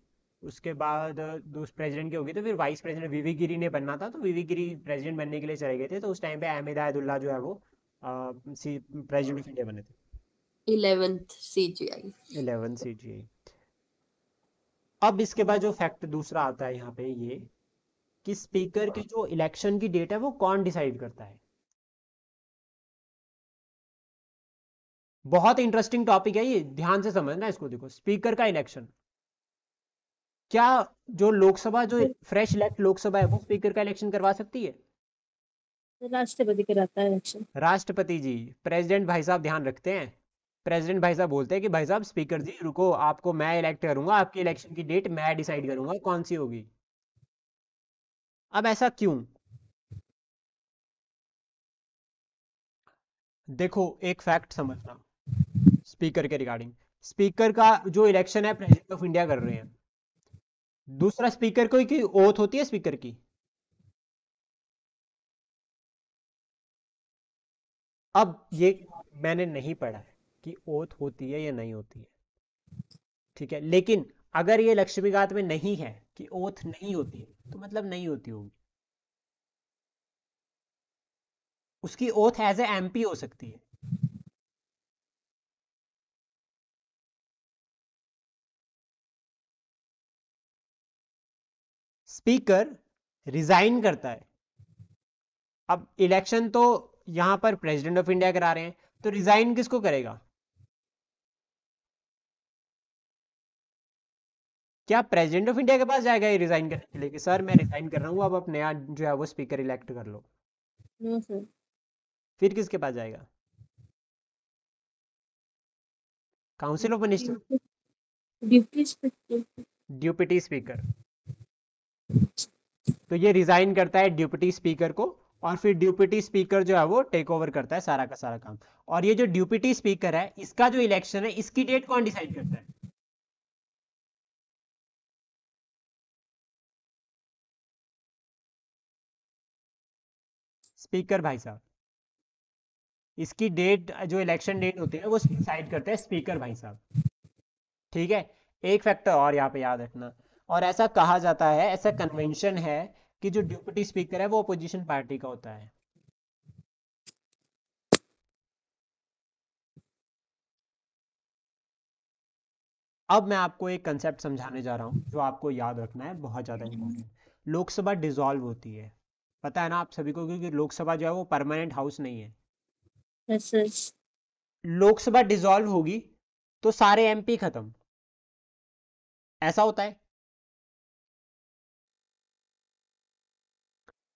उसके बाद दूसरे प्रेसिडेंट की होगी तो फिर वाइस प्रेसिडेंट वीवी गिरी ने बनना था तो वीवी गिरी प्रेसिडेंट बनने के लिए चले गए थे तो उस टाइम पे अहमद आयदुल्ला जो है वो सी प्रेसिडेंट ऑफ इंडिया बने थे इलेवेंथ सीजीआई इलेवेंथ सीजीआई अब इसके बाद जो फैक्ट दूसरा आता है यहाँ पे ये कि स्पीकर के जो इलेक्शन की डेट है वो कौन डिसाइड करता है बहुत इंटरेस्टिंग टॉपिक है ये ध्यान से समझना इसको देखो स्पीकर का इलेक्शन क्या जो लोकसभा जो फ्रेश इलेक्ट लोकसभा है वो स्पीकर का इलेक्शन करवा सकती है राष्ट्रपति कराता है इलेक्शन राष्ट्रपति जी प्रेसिडेंट भाई साहब ध्यान रखते हैं प्रेसिडेंट भाई साहब बोलते हैं कि भाई साहब स्पीकर जी रुको आपको मैं इलेक्ट करूंगा आपके इलेक्शन की डेट मैं डिसाइड करूंगा कौन सी होगी अब ऐसा क्यों देखो एक फैक्ट समझना स्पीकर के रिगार्डिंग स्पीकर का जो इलेक्शन है प्रेसिडेंट ऑफ इंडिया कर रहे हैं दूसरा स्पीकर को की ओथ होती है स्पीकर की अब ये मैंने नहीं पढ़ा है कि ओथ होती है या नहीं होती है ठीक है लेकिन अगर ये लक्ष्मीकांत में नहीं है कि ओथ नहीं होती है तो मतलब नहीं होती होगी उसकी ओथ एज ए एमपी हो सकती है स्पीकर रिजाइन करता है अब इलेक्शन तो यहां पर प्रेसिडेंट ऑफ इंडिया करा रहे हैं तो रिजाइन किसको करेगा क्या प्रेसिडेंट ऑफ इंडिया के पास जाएगा ये रिजाइन करने के लिए कि सर मैं रिजाइन कर रहा हूँ अब आप नया जो है वो स्पीकर इलेक्ट कर लो नो हम्म, सर हम्म। फिर किसके पास जाएगा council of minister deputy speaker तो ये रिजाइन करता है ड्यूपिटी स्पीकर को और फिर डिप्यूटी स्पीकर जो है वो टेक ओवर करता है सारा का सारा काम और ये जो डिप्यूटी स्पीकर है इसका जो इलेक्शन है इसकी डेट कौन डिसाइड करता है स्पीकर भाई साहब इसकी डेट जो इलेक्शन डेट होती है वो डिसाइड करते हैं स्पीकर भाई साहब ठीक है एक फैक्टर और यहाँ पे याद रखना और ऐसा कहा जाता है ऐसा कन्वेंशन हम्म। है कि जो डिप्टी स्पीकर है वो अपोजिशन पार्टी का होता है अब मैं आपको एक कंसेप्ट समझाने जा रहा हूं जो आपको याद रखना है बहुत ज़्यादा इंपॉर्टेंट हम्म। लोकसभा डिसॉल्व होती है पता है ना आप सभी को क्योंकि लोकसभा जो है वो परमानेंट हाउस नहीं है लोकसभा डिसॉल्व होगी तो सारे एमपी खत्म ऐसा होता है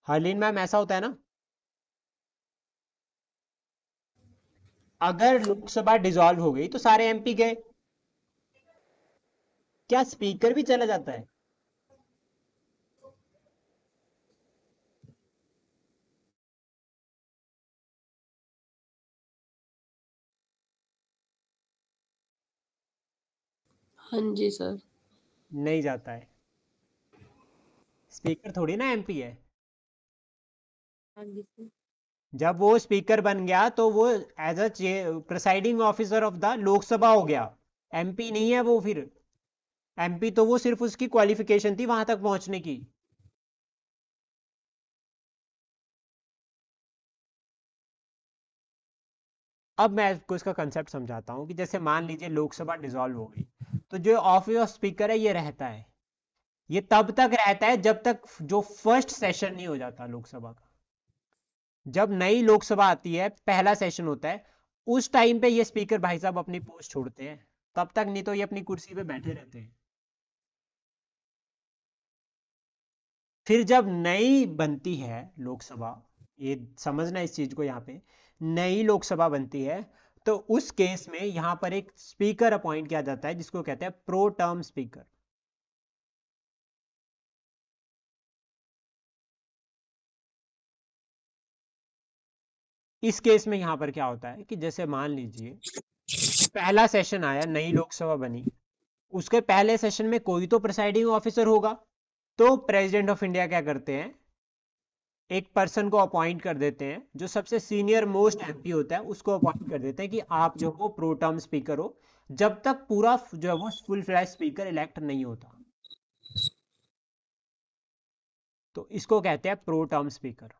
हरलीन मैम ऐसा होता है ना अगर लोकसभा डिजॉल्व हो गई तो सारे एमपी गए क्या स्पीकर भी चला जाता है हाँ जी सर नहीं जाता है स्पीकर थोड़ी ना एमपी है हाँ जब वो स्पीकर बन गया तो वो as a presiding officer of the Lok Sabha हो गया एमपी नहीं है वो फिर एमपी तो वो सिर्फ उसकी क्वालिफिकेशन थी वहां तक पहुंचने की अब मैं आपको इसका कंसेप्ट समझाता हूँ कि जैसे मान लीजिए लोकसभा डिसॉल्व हो गई तो जो ऑफिस ऑफ स्पीकर है ये रहता है ये तब तक रहता है जब तक जो फर्स्ट सेशन नहीं हो जाता लोकसभा का जब नई लोकसभा आती है पहला सेशन होता है उस टाइम पे ये स्पीकर भाई साहब अपनी पोस्ट छोड़ते हैं तब तक नहीं तो ये अपनी कुर्सी पे बैठे रहते हैं फिर जब नई बनती है लोकसभा ये समझना इस चीज को यहाँ पे नई लोकसभा बनती है तो उस केस में यहाँ पर एक स्पीकर अपॉइंट किया जाता है जिसको कहते हैं प्रो टर्म स्पीकर इस केस में यहाँ पर क्या होता है कि जैसे मान लीजिए पहला सेशन आया नई लोकसभा बनी उसके पहले सेशन में कोई तो प्रेसाइडिंग ऑफिसर होगा तो प्रेसिडेंट ऑफ इंडिया क्या करते हैं एक पर्सन को अपॉइंट कर देते हैं जो सबसे सीनियर मोस्ट एमपी होता है उसको अपॉइंट कर देते हैं कि आप जो वो प्रोटर्म स्पीकर हो जब तक पूरा जो है वो फुल फ्लैश स्पीकर इलेक्ट नहीं होता तो इसको कहते हैं प्रोटर्म स्पीकर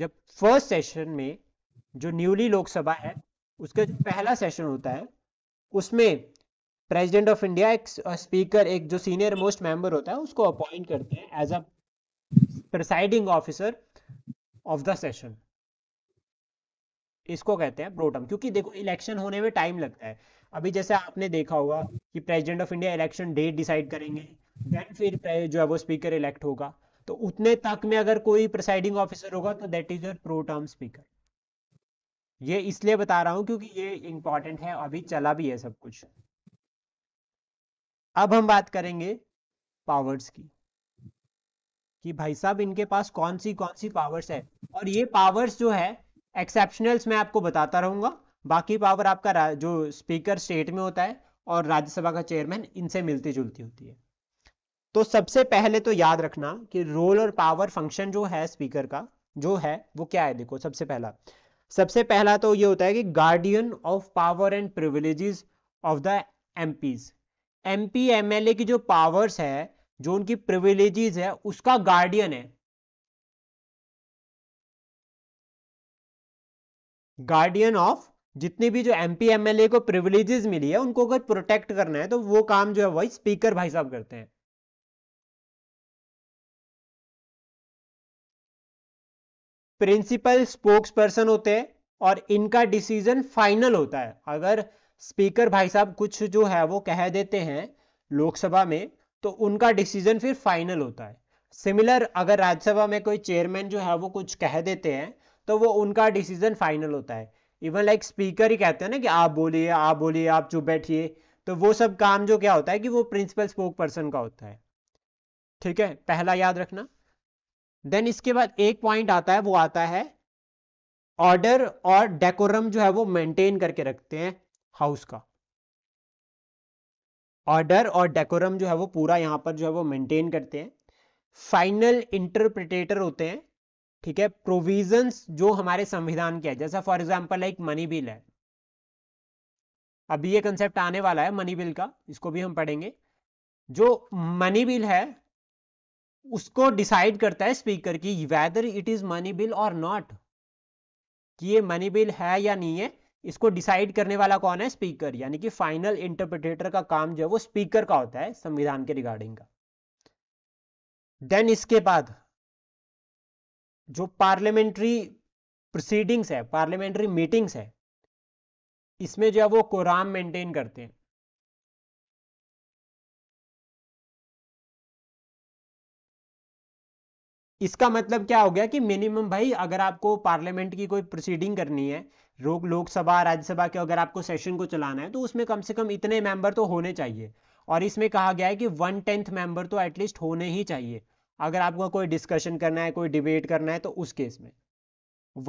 जब फर्स्ट सेशन में जो न्यूली लोकसभा है उसका जो पहला सेशन होता है उसमें प्रेसिडेंट ऑफ इंडिया एक स्पीकर एक जो सीनियर मोस्ट मेंबर होता है उसको अपॉइंट करते हैं as a presiding officer of the session इसको कहते हैं प्रोटम क्योंकि देखो इलेक्शन होने में टाइम लगता है अभी जैसे आपने देखा होगा कि president of India election date decide करेंगे देन फिर जो है वो स्पीकर इलेक्ट होगा तो उतने तक में अगर कोई प्रिसाइडिंग ऑफिसर होगा तो that is your pro term speaker ये इसलिए बता रहा हूं क्योंकि ये इंपॉर्टेंट है अभी चला भी है सब कुछ अब हम बात करेंगे पावर्स की कि भाई साहब इनके पास कौन सी कौन सी पावर्स है और ये पावर्स जो है एक्सेप्शनल्स मैं आपको बताता रहूंगा बाकी पावर आपका जो स्पीकर स्टेट में होता है और राज्यसभा का चेयरमैन इनसे मिलती जुलती होती है तो सबसे पहले तो याद रखना कि रोल और पावर फंक्शन जो है स्पीकर का जो है वो क्या है देखो सबसे पहला सबसे पहला तो ये होता है कि guardian of power and privileges of the MPs MP MLA की जो पावर्स है जो उनकी प्रिविलेजेस है उसका गार्डियन है गार्डियन ऑफ जितनी भी जो एमपी एमएलए को प्रिविलेजेस मिली है उनको अगर प्रोटेक्ट करना है तो वो काम जो है वही स्पीकर भाई साहब करते हैं प्रिंसिपल स्पोक्स पर्सन होते हैं और इनका डिसीजन फाइनल होता है अगर स्पीकर भाई साहब कुछ जो है वो कह देते हैं लोकसभा में तो उनका डिसीजन फिर फाइनल होता है सिमिलर अगर राज्यसभा में कोई चेयरमैन जो है वो कुछ कह देते हैं तो वो उनका डिसीजन फाइनल होता है इवन लाइक स्पीकर ही कहते हैं ना कि आप बोलिए आप बोलिए आप चुप बैठिए तो वो सब काम जो क्या होता है कि वो प्रिंसिपल स्पोक पर्सन का होता है ठीक है पहला याद रखना देन इसके बाद एक पॉइंट आता है वो आता है ऑर्डर और डेकोरम जो है वो मेंटेन करके रखते हैं हाउस का ऑर्डर और डेकोरम जो है वो पूरा यहां पर जो है वो मेंटेन करते हैं फाइनल इंटरप्रिटेटर होते हैं ठीक है प्रोविजंस जो हमारे संविधान के है जैसा फॉर एग्जाम्पल एक मनी बिल है अभी ये कंसेप्ट आने वाला है मनी बिल का इसको भी हम पढ़ेंगे जो मनी बिल है उसको डिसाइड करता है स्पीकर की whether it is money bill और नॉट कि ये मनी बिल है या नहीं है इसको डिसाइड करने वाला कौन है स्पीकर यानी कि फाइनल इंटरप्रिटेटर का काम जो है वो स्पीकर का होता है संविधान के रिगार्डिंग का देन इसके बाद जो पार्लियामेंट्री प्रोसीडिंग्स है पार्लियामेंट्री मीटिंग्स है इसमें जो है वो कोराम मेंटेन करते हैं इसका मतलब क्या हो गया कि मिनिमम भाई अगर आपको पार्लियामेंट की कोई प्रोसीडिंग करनी है रोक लोकसभा राज्यसभा के अगर आपको सेशन को चलाना है तो उसमें कम से कम इतने मेंबर तो होने चाहिए और इसमें कहा गया है कि वन टेंथ मेंबर तो एटलीस्ट होने ही चाहिए अगर आपको कोई डिस्कशन करना है कोई डिबेट करना है तो उस केस में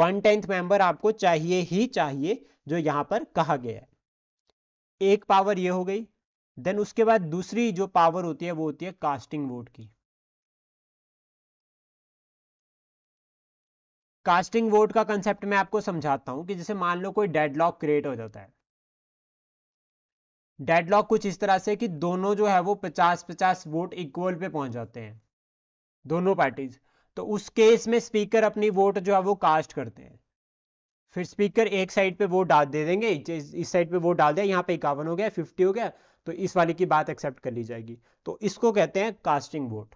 वन टेंथ मेंबर आपको चाहिए ही चाहिए जो यहां पर कहा गया है एक पावर ये हो गई देन उसके बाद दूसरी जो पावर होती है वो होती है कास्टिंग वोट की कास्टिंग वोट का कंसेप्ट मैं आपको समझाता हूं कि जैसे मान लो कोई डेडलॉक क्रिएट हो जाता है डेडलॉक कुछ इस तरह से कि दोनों जो है वो 50-50 वोट इक्वल पे पहुंच जाते हैं दोनों पार्टीज तो उस केस में स्पीकर अपनी वोट जो है वो कास्ट करते हैं फिर स्पीकर एक साइड पे वोट डाल दे देंगे इस साइड पे वोट डाल दिया यहाँ पे इक्यावन हो गया फिफ्टी हो गया तो इस वाले की बात एक्सेप्ट कर ली जाएगी तो इसको कहते हैं कास्टिंग वोट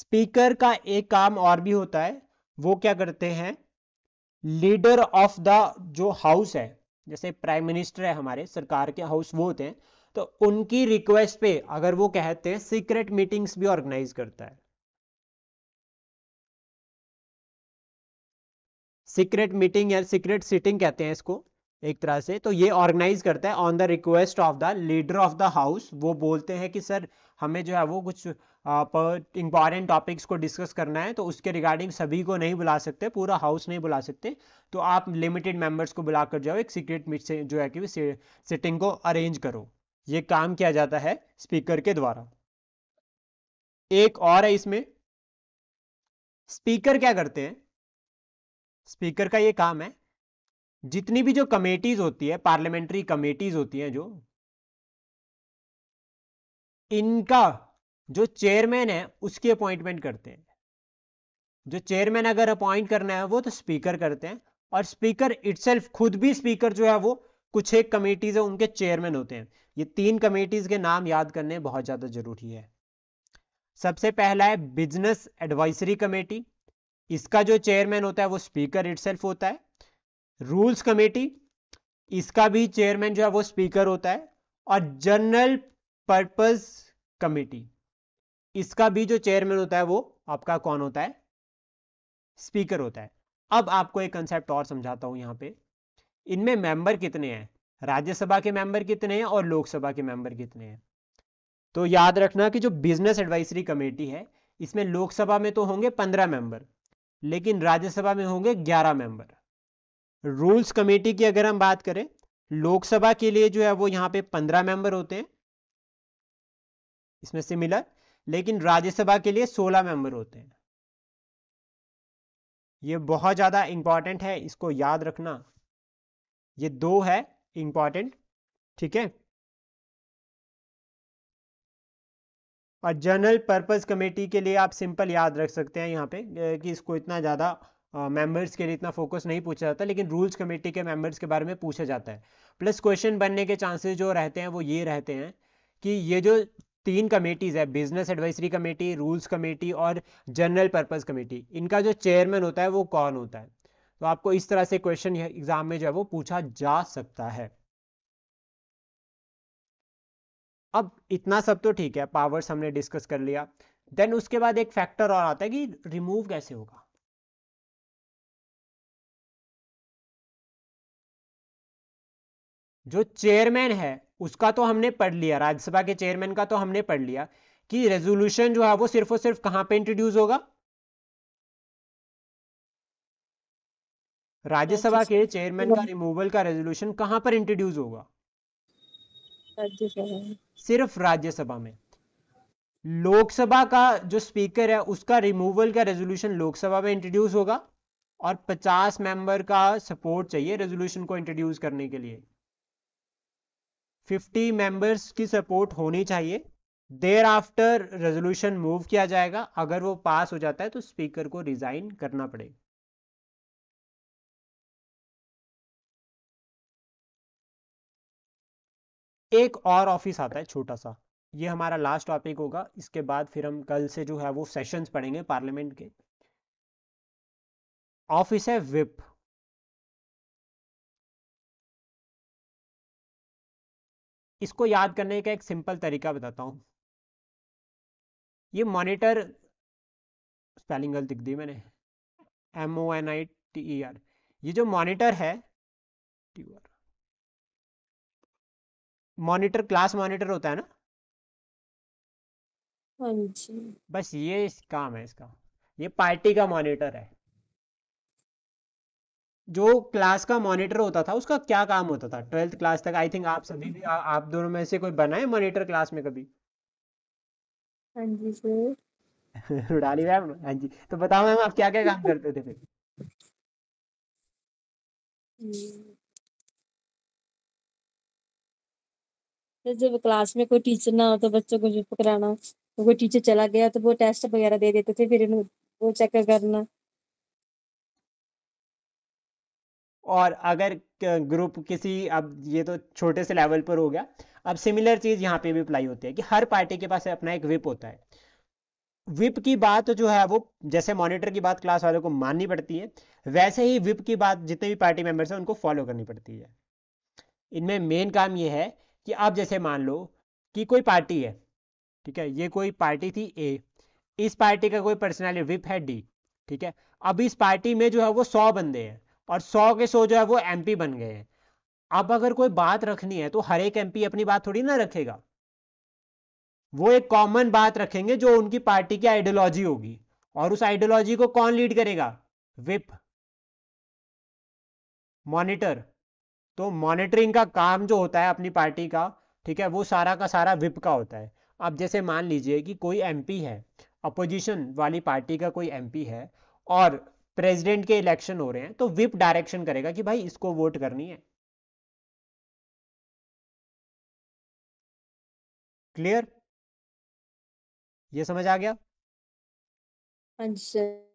स्पीकर का एक काम और भी होता है वो क्या करते हैं लीडर ऑफ द जो हाउस है जैसे प्राइम मिनिस्टर है हमारे सरकार के हाउस वो होते हैं तो उनकी रिक्वेस्ट पे अगर वो कहते हैं सीक्रेट मीटिंग्स भी ऑर्गेनाइज करता है सीक्रेट मीटिंग या सीक्रेट सिटिंग कहते हैं इसको एक तरह से तो ये ऑर्गेनाइज करता है on the request of the leader of the house वो बोलते हैं कि सर हमें जो है वो कुछ आप इंपॉर्टेंट टॉपिक्स को डिस्कस करना है तो उसके रिगार्डिंग सभी को नहीं बुला सकते पूरा हाउस नहीं बुला सकते तो आप लिमिटेड मेंबर्स को बुला कर जाओ एक सीक्रेट मीट से जो है कि सिटिंग को अरेंज करो ये काम किया जाता है स्पीकर के द्वारा एक और है इसमें स्पीकर क्या करते हैं स्पीकर का ये काम है जितनी भी जो कमेटीज होती है पार्लियामेंट्री कमेटीज होती हैं जो इनका जो चेयरमैन है उसकी अपॉइंटमेंट करते हैं जो चेयरमैन अगर अपॉइंट करना है वो तो स्पीकर करते हैं और स्पीकर इटसेल्फ खुद भी स्पीकर जो है वो कुछ एक कमेटीज है उनके चेयरमैन होते हैं ये तीन कमेटीज के नाम याद करने बहुत ज्यादा जरूरी है सबसे पहला है बिजनेस एडवाइसरी कमेटी इसका जो चेयरमैन होता है वो स्पीकर इटसेल्फ होता है रूल्स कमेटी इसका भी चेयरमैन जो है वो स्पीकर होता है और जनरल पर्पज कमेटी इसका भी जो चेयरमैन होता है वो आपका कौन होता है स्पीकर होता है अब आपको एक कंसेप्ट और समझाता हूं यहां पे इनमें मेंबर कितने हैं राज्यसभा के मेंबर कितने हैं और लोकसभा के मेंबर कितने हैं तो याद रखना कि जो बिजनेस एडवाइजरी कमेटी है इसमें लोकसभा में तो होंगे पंद्रह मेंबर लेकिन राज्यसभा में होंगे ग्यारह मेंबर रूल्स कमेटी की अगर हम बात करें लोकसभा के लिए जो है वो यहां पे पंद्रह मेंबर होते हैं इसमें सिमिलर लेकिन राज्यसभा के लिए 16 मेंबर होते हैं ये बहुत ज़्यादा इंपॉर्टेंट है इसको याद रखना ये दो है इंपॉर्टेंट ठीक है और जनरल पर्पस कमेटी के लिए आप सिंपल याद रख सकते हैं यहाँ पे कि इसको इतना ज़्यादा मेंबर्स के लिए इतना फोकस नहीं पूछा जाता लेकिन रूल्स कमेटी के मेंबर्स के बारे में पूछा जाता है प्लस क्वेश्चन बनने के चांसेस जो रहते हैं वो ये रहते हैं कि ये जो तीन कमेटीज़ है business advisory committee rules committee और जनरल पर्पज़ कमेटी इनका जो चेयरमैन होता है वो कौन होता है तो आपको इस तरह से क्वेश्चन एग्जाम में जो है वो पूछा जा सकता है अब इतना सब तो ठीक है पावर्स हमने डिस्कस कर लिया देन उसके बाद एक फैक्टर और आता है कि रिमूव कैसे होगा जो चेयरमैन है उसका तो हमने पढ़ लिया राज्यसभा के चेयरमैन का तो हमने पढ़ लिया कि रेजोल्यूशन जो है वो सिर्फ और सिर्फ कहां पे इंट्रोड्यूस होगा राज्यसभा के चेयरमैन का रिमूवल का रेजोल्यूशन कहां पर इंट्रोड्यूस होगा सिर्फ राज्यसभा में लोकसभा का जो स्पीकर है उसका रिमूवल का रेजोल्यूशन लोकसभा में इंट्रोड्यूस होगा और 50 मेंबर का सपोर्ट चाहिए रेजोल्यूशन को इंट्रोड्यूस करने के लिए 50 मेंबर्स की सपोर्ट होनी चाहिए देर आफ्टर रेजोल्यूशन मूव किया जाएगा अगर वो पास हो जाता है तो स्पीकर को रिजाइन करना पड़ेगा एक और ऑफिस आता है छोटा सा ये हमारा लास्ट टॉपिक होगा इसके बाद फिर हम कल से जो है वो सेशंस पढ़ेंगे पार्लियामेंट के ऑफिस है विप इसको याद करने का एक सिंपल तरीका बताता हूँ ये मॉनिटर स्पेलिंग गलत दिख दी मैंने M O N I T E R ये जो मॉनिटर है T R monitor class monitor होता है ना हाँ बस ये काम है इसका ये पार्टी का मॉनिटर है जो क्लास का मॉनिटर होता था उसका क्या काम होता था ट्वेल्थ क्लास तक आई थिंक आप सभी भी आ, आप दोनों में से कोई बनाए मॉनिटर क्लास में कभी हाँ जी सर रुडाली मैम हाँ जी तो बताओ मैम आप क्या क्या काम करते थे फिर तो जब क्लास में कोई टीचर ना हो तो बच्चों को जो पकड़ाना तो कोई टीचर चला गया तो वो टेस्ट वगैरह दे देते थे फिर वो चेक करना और अगर ग्रुप किसी अब ये तो छोटे से लेवल पर हो गया अब सिमिलर चीज़ यहाँ पे भी अप्लाई होती है कि हर पार्टी के पास अपना एक विप होता है विप की बात जो है वो जैसे मॉनिटर की बात क्लास वालों को माननी पड़ती है वैसे ही विप की बात जितने भी पार्टी मेंबर्स हैं उनको फॉलो करनी पड़ती है इनमें मेन काम ये है कि आप जैसे मान लो कि कोई पार्टी है ठीक है ये कोई पार्टी थी ए इस पार्टी का कोई पर्सनैलिटी विप है डी ठीक है अब इस पार्टी में जो है वो सौ बंदे हैं और सौ के सौ जो है वो एमपी बन गए हैं अब अगर कोई बात रखनी है तो हर एक एमपी अपनी बात थोड़ी ना रखेगा वो एक कॉमन बात रखेंगे जो उनकी पार्टी की आइडियोलॉजी होगी और उस आइडियोलॉजी को कौन लीड करेगा विप मॉनिटर तो मॉनिटरिंग का काम जो होता है अपनी पार्टी का ठीक है वो सारा का सारा विप का होता है अब जैसे मान लीजिए कि कोई एमपी है अपोजिशन वाली पार्टी का कोई एमपी है और प्रेसिडेंट के इलेक्शन हो रहे हैं तो विप डायरेक्शन करेगा कि भाई इसको वोट करनी है क्लियर ये समझ आ गया हाँ